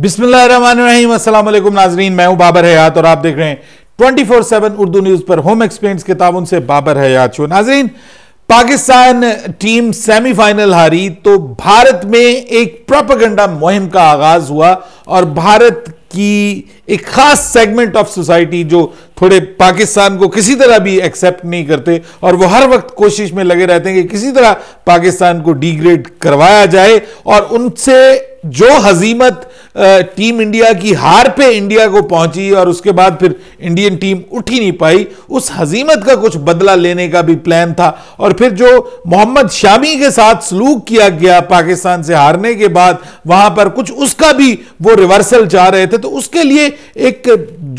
बिस्मिल्लाम असलम नाजरीन मैं हूं बाबर हयात और आप देख रहे हैं 24 सेवन उर्दू न्यूज़ पर होम एक्सपेंस किताब उनसे से बाबर हयात शो नाजरीन पाकिस्तान टीम सेमीफाइनल हारी तो भारत में एक प्रोपगंडा मुहिम का आगाज हुआ और भारत की एक खास सेगमेंट ऑफ सोसाइटी जो थोड़े पाकिस्तान को किसी तरह भी एक्सेप्ट नहीं करते और वो हर वक्त कोशिश में लगे रहते हैं कि किसी तरह पाकिस्तान को डिग्रेड करवाया जाए और उनसे जो हजीमत टीम इंडिया की हार पे इंडिया को पहुंची और उसके बाद फिर इंडियन टीम उठ ही नहीं पाई उस हजीमत का कुछ बदला लेने का भी प्लान था और फिर जो मोहम्मद शामी के साथ सलूक किया गया पाकिस्तान से हारने के बाद वहां पर कुछ उसका भी वो रिवर्सल चाह रहे थे तो उसके लिए एक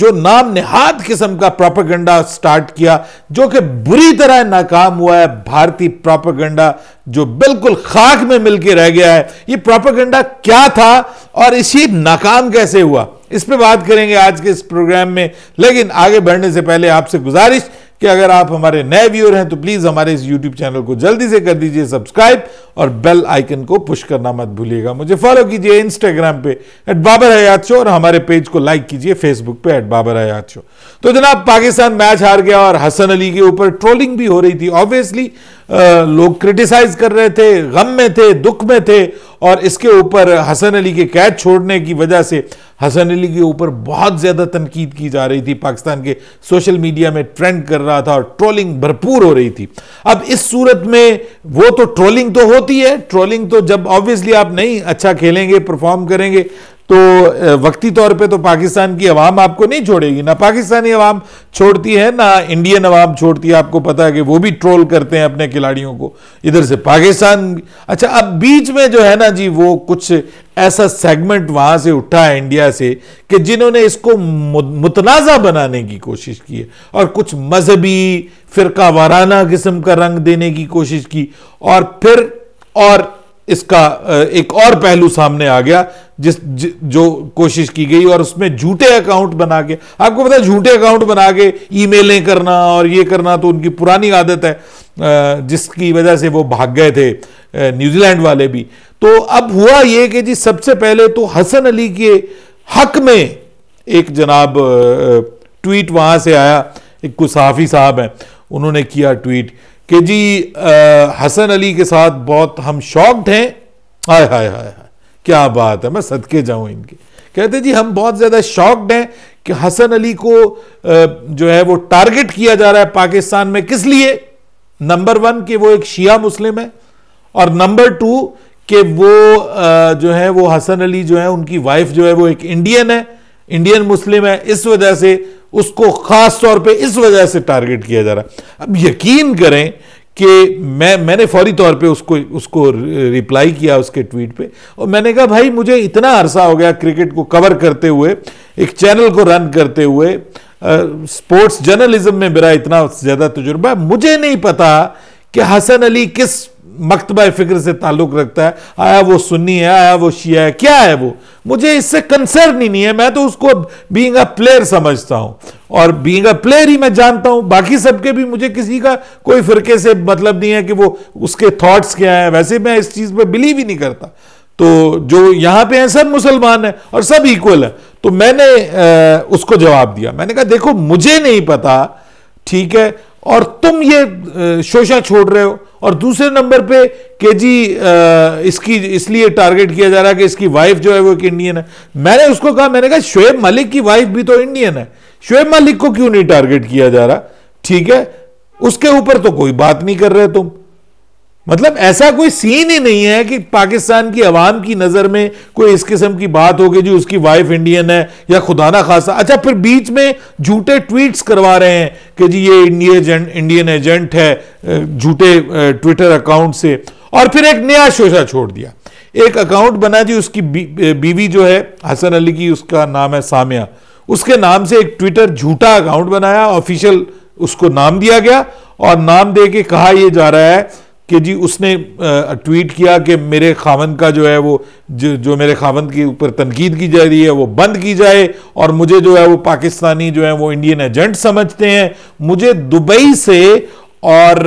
जो नाम नेहाद किस्म का प्रोपागंडा स्टार्ट किया जो कि बुरी तरह नाकाम हुआ है भारतीय प्रोपागंडा जो बिल्कुल खाक में मिलके रह गया है ये प्रोपेगेंडा क्या था और इसी नाकाम कैसे हुआ इस पर बात करेंगे आज के इस प्रोग्राम में लेकिन आगे बढ़ने से पहले आपसे गुजारिश कि अगर आप हमारे नए व्यूअर हैं तो प्लीज़ हमारे इस यूट्यूब चैनल को जल्दी से कर दीजिए सब्सक्राइब और बेल आइकन को पुश करना मत भूलिएगा मुझे फॉलो कीजिए इंस्टाग्राम पे एट बाबर हयात शो और हमारे पेज को लाइक कीजिए फेसबुक पे एट बाबर हयात शो तो जनाब पाकिस्तान मैच हार गया और हसन अली के ऊपर ट्रोलिंग भी हो रही थी ऑब्वियसली लोग क्रिटिसाइज कर रहे थे गम में थे दुख में थे और इसके ऊपर हसन अली के कैद छोड़ने की वजह से हसन अली के ऊपर बहुत ज़्यादा तनकीद की जा रही थी पाकिस्तान के सोशल मीडिया में ट्रेंड कर रहा था और ट्रोलिंग भरपूर हो रही थी अब इस सूरत में वो तो ट्रोलिंग तो होती है ट्रोलिंग तो जब ऑब्वियसली आप नहीं अच्छा खेलेंगे परफॉर्म करेंगे तो वक्ती तौर पे तो पाकिस्तान की आवाम आपको नहीं छोड़ेगी ना पाकिस्तानी अवाम छोड़ती है ना इंडियन अवाम छोड़ती है आपको पता है कि वो भी ट्रोल करते हैं अपने खिलाड़ियों को इधर से पाकिस्तान अच्छा अब बीच में जो है ना जी वो कुछ ऐसा सेगमेंट वहां से उठा है इंडिया से कि जिन्होंने इसको मुतनाज़ा बनाने की कोशिश की है और कुछ मजहबी फिरका वाराना किस्म का रंग देने की कोशिश की और फिर और इसका एक और पहलू सामने आ गया जिस ज, जो कोशिश की गई और उसमें झूठे अकाउंट बना के आपको पता है झूठे अकाउंट बना के ईमेलें करना और ये करना तो उनकी पुरानी आदत है जिसकी वजह से वो भाग गए थे न्यूजीलैंड वाले भी तो अब हुआ ये कि जी सबसे पहले तो हसन अली के हक में एक जनाब ट्वीट वहां से आया एक कुछ साहब हैं उन्होंने किया ट्वीट कि जी हसन अली के साथ बहुत हम शॉक्ड हैं हाय हाय हाय हाय क्या बात है मैं सदके जाऊं इनके कहते जी हम बहुत ज़्यादा शॉक्ड हैं कि हसन अली को जो है वो टारगेट किया जा रहा है पाकिस्तान में किस लिए नंबर वन कि वो एक शिया मुस्लिम है और नंबर टू कि वो जो है वो हसन अली जो है उनकी वाइफ जो है वो एक इंडियन है इंडियन मुस्लिम है इस वजह से उसको खास तौर पे इस वजह से टारगेट किया जा रहा है अब यकीन करें कि मैं मैंने फौरी तौर पे उसको उसको रिप्लाई किया उसके ट्वीट पे और मैंने कहा भाई मुझे इतना अरसा हो गया क्रिकेट को कवर करते हुए एक चैनल को रन करते हुए स्पोर्ट्स जर्नलिज्म में मेरा इतना ज़्यादा तजुर्बा मुझे नहीं पता कि हसन अली किस मकतबा फ़िक्र से ताल्लुक़ रखता है आया वो सुन्नी है आया वो शिया है क्या है वो मुझे इससे कंसर्न ही नहीं है मैं तो उसको बींग अ प्लेयर समझता हूं और बींग अ प्लेयर ही मैं जानता हूं बाकी सबके भी मुझे किसी का कोई फ़िरके से मतलब नहीं है कि वो उसके थॉट्स क्या है वैसे मैं इस चीज़ पर बिलीव ही नहीं करता तो जो यहां पे हैं सब मुसलमान है और सब इक्वल है तो मैंने उसको जवाब दिया मैंने कहा देखो मुझे नहीं पता ठीक है और तुम ये शोशा छोड़ रहे हो और दूसरे नंबर पे के जी इसकी इसलिए टारगेट किया जा रहा है कि इसकी वाइफ जो है वो एक इंडियन है मैंने उसको कहा मैंने कहा शोएब मलिक की वाइफ भी तो इंडियन है शोएब मलिक को क्यों नहीं टारगेट किया जा रहा ठीक है उसके ऊपर तो कोई बात नहीं कर रहे तुम मतलब ऐसा कोई सीन ही नहीं है कि पाकिस्तान की आवाम की नज़र में कोई इस किस्म की बात हो गई जी उसकी वाइफ इंडियन है या खुदाना खासा अच्छा फिर बीच में झूठे ट्वीट्स करवा रहे हैं कि जी ये इंडियन इंडियन एजेंट है झूठे ट्विटर अकाउंट से और फिर एक नया शोशा छोड़ दिया एक अकाउंट बना जी उसकी बी, बीवी जो है हसन अली की उसका नाम है सामिया उसके नाम से एक ट्विटर झूठा अकाउंट बनाया ऑफिशियल उसको नाम दिया गया और नाम दे के कहा यह जा रहा है कि जी उसने ट्वीट किया कि मेरे खावन का जो है वो जो, जो मेरे खावन के ऊपर तनकीद की जा रही है वो बंद की जाए और मुझे जो है वो पाकिस्तानी जो है वो इंडियन एजेंट समझते हैं मुझे दुबई से और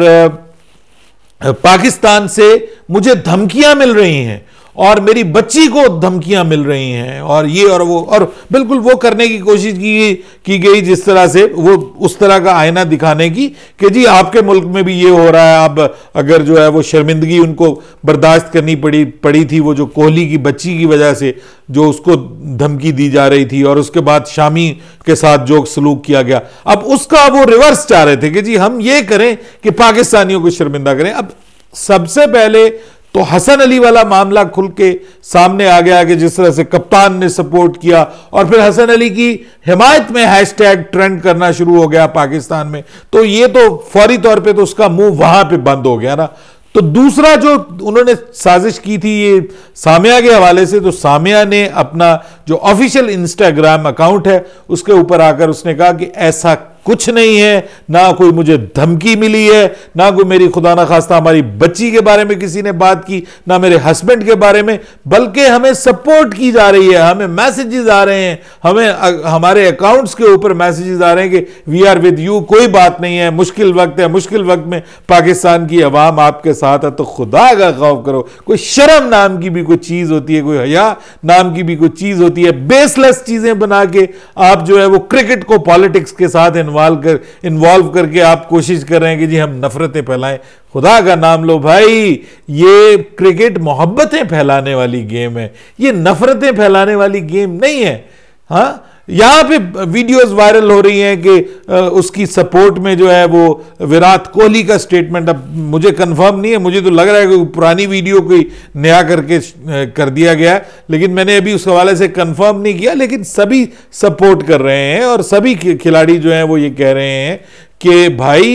पाकिस्तान से मुझे धमकियां मिल रही हैं और मेरी बच्ची को धमकियां मिल रही हैं और ये और वो और बिल्कुल वो करने की कोशिश की की गई जिस तरह से वो उस तरह का आईना दिखाने की कि जी आपके मुल्क में भी ये हो रहा है अब अगर जो है वो शर्मिंदगी उनको बर्दाश्त करनी पड़ी पड़ी थी वो जो कोहली की बच्ची की वजह से जो उसको धमकी दी जा रही थी और उसके बाद शामी के साथ जो सलूक किया गया अब उसका वो रिवर्स चाह रहे थे कि जी हम ये करें कि पाकिस्तानियों को शर्मिंदा करें अब सबसे पहले तो हसन अली वाला मामला खुल के सामने आ गया कि जिस तरह से कप्तान ने सपोर्ट किया और फिर हसन अली की हिमायत में हैशटैग ट्रेंड करना शुरू हो गया पाकिस्तान में तो ये तो फौरी तौर पे तो उसका मुंह वहां पे बंद हो गया ना तो दूसरा जो उन्होंने साजिश की थी ये सामिया के हवाले से तो सामिया ने अपना जो ऑफिशियल इंस्टाग्राम अकाउंट है उसके ऊपर आकर उसने कहा कि ऐसा कुछ नहीं है ना कोई मुझे धमकी मिली है ना कोई मेरी खुदा ना खास्ता हमारी बच्ची के बारे में किसी ने बात की ना मेरे हस्बैंड के बारे में बल्कि हमें सपोर्ट की जा रही है हमें मैसेजेस आ रहे हैं हमें हमारे अकाउंट्स के ऊपर मैसेजेस आ रहे हैं कि वी आर विद यू कोई बात नहीं है मुश्किल वक्त है मुश्किल वक्त में पाकिस्तान की आवाम आपके साथ है तो खुदा का खौफ करो कोई शर्म नाम की भी कोई चीज़ होती है कोई हया नाम की भी कोई चीज़ होती है बेसलेस चीज़ें बना के आप जो है वो क्रिकेट को पॉलिटिक्स के साथ इन्वॉल्व इन्वाल्व कर इन्वॉल्व करके आप कोशिश कर रहे हैं कि जी हम नफरतें फैलाएं खुदा का नाम लो भाई ये क्रिकेट मोहब्बतें फैलाने वाली गेम है ये नफरतें फैलाने वाली गेम नहीं है हाँ यहां पे वीडियोस वायरल हो रही हैं कि उसकी सपोर्ट में जो है वो विराट कोहली का स्टेटमेंट अब मुझे कंफर्म नहीं है मुझे तो लग रहा है कि पुरानी वीडियो कोई नया करके कर दिया गया है लेकिन मैंने अभी उस हवाले से कंफर्म नहीं किया लेकिन सभी सपोर्ट कर रहे हैं और सभी खिलाड़ी जो हैं वो ये कह रहे हैं कि भाई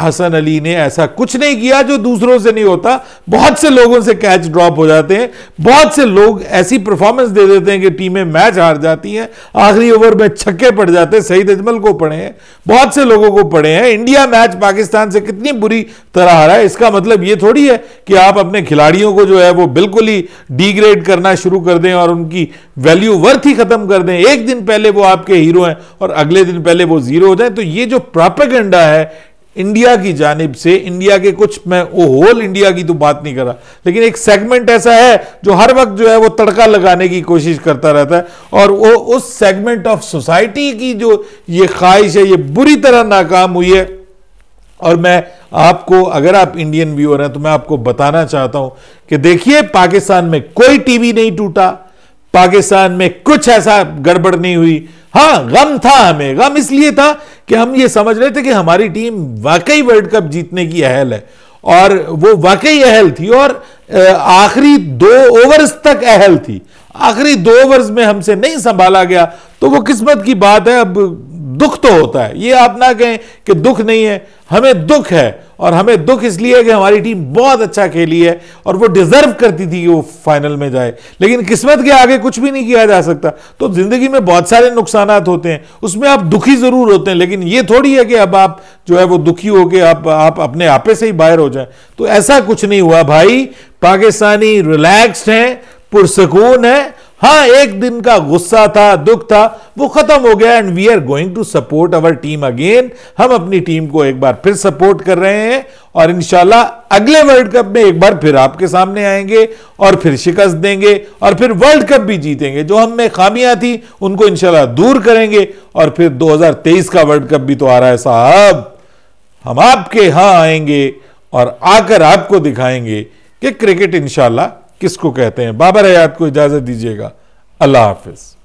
हसन अली ने ऐसा कुछ नहीं किया जो दूसरों से नहीं होता बहुत से लोगों से कैच ड्रॉप हो जाते हैं बहुत से लोग ऐसी परफॉर्मेंस दे देते हैं कि टीमें मैच हार जाती हैं आखिरी ओवर में छक्के पड़ जाते हैं सईद अजमल को पड़े हैं बहुत से लोगों को पड़े हैं इंडिया मैच पाकिस्तान से कितनी बुरी तरह हारा है इसका मतलब ये थोड़ी है कि आप अपने खिलाड़ियों को जो है वो बिल्कुल ही डिग्रेड करना शुरू कर दें और उनकी वैल्यू वर्थ ही खत्म कर दें एक दिन पहले वो आपके हीरो हैं और अगले दिन पहले वो जीरो हो जाए तो ये जो प्रापेगेंडा है इंडिया की जानब से इंडिया के कुछ मैं वो होल इंडिया की तो बात नहीं कर रहा लेकिन एक सेगमेंट ऐसा है जो हर वक्त जो है वो तड़का लगाने की कोशिश करता रहता है और वो उस सेगमेंट ऑफ सोसाइटी की जो ये ख्वाहिश है ये बुरी तरह नाकाम हुई है और मैं आपको अगर आप इंडियन व्यूअर हैं तो मैं आपको बताना चाहता हूं कि देखिए पाकिस्तान में कोई टीवी नहीं टूटा पाकिस्तान में कुछ ऐसा गड़बड़ नहीं हुई हाँ गम था हमें गम इसलिए था कि हम ये समझ रहे थे कि हमारी टीम वाकई वर्ल्ड कप जीतने की अहल है और वो वाकई अहल थी और आखिरी दो ओवर्स तक अहल थी आखिरी दो ओवर्स में हमसे नहीं संभाला गया तो वो किस्मत की बात है अब दुख तो होता है ये आप ना कहें कि दुख नहीं है हमें दुख है और हमें दुख इसलिए कि हमारी टीम बहुत अच्छा खेली है और वो डिजर्व करती थी कि वो फाइनल में जाए लेकिन किस्मत के आगे कुछ भी नहीं किया जा सकता तो जिंदगी में बहुत सारे नुकसान होते हैं उसमें आप दुखी जरूर होते हैं लेकिन ये थोड़ी है कि अब आप जो है वो दुखी होकर आप आप अपने आपे से ही बाहर हो जाए तो ऐसा कुछ नहीं हुआ भाई पाकिस्तानी रिलैक्स्ड हैं पुरसकून है हाँ एक दिन का गुस्सा था दुख था वो खत्म हो गया and we are going to support our team again हम अपनी टीम को एक बार फिर सपोर्ट कर रहे हैं और इंशाल्लाह अगले वर्ल्ड कप में एक बार फिर आपके सामने आएंगे और फिर शिकस्त देंगे और फिर वर्ल्ड कप भी जीतेंगे जो हम में खामियां थी उनको इंशाल्लाह दूर करेंगे और फिर 2023 का वर्ल्ड कप भी तो आ रहा है साहब हम आपके यहां आएंगे और आकर आपको दिखाएंगे कि क्रिकेट इंशाल्लाह किसको कहते हैं बाबर हयात को इजाज़त दीजिएगा अल्लाह हाफिज़